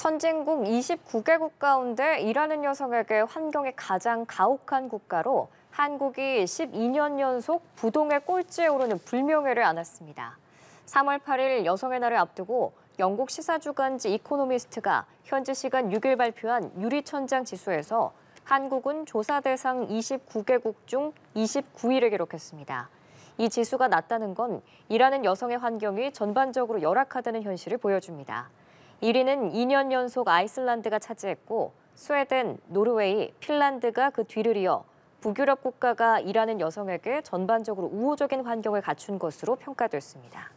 선진국 29개국 가운데 일하는 여성에게 환경이 가장 가혹한 국가로 한국이 12년 연속 부동의 꼴찌에 오르는 불명예를 안았습니다. 3월 8일 여성의 날을 앞두고 영국 시사주간지 이코노미스트가 현지 시간 6일 발표한 유리천장 지수에서 한국은 조사 대상 29개국 중 29위를 기록했습니다. 이 지수가 낮다는 건 일하는 여성의 환경이 전반적으로 열악하다는 현실을 보여줍니다. 1위는 2년 연속 아이슬란드가 차지했고 스웨덴, 노르웨이, 핀란드가 그 뒤를 이어 북유럽 국가가 일하는 여성에게 전반적으로 우호적인 환경을 갖춘 것으로 평가됐습니다.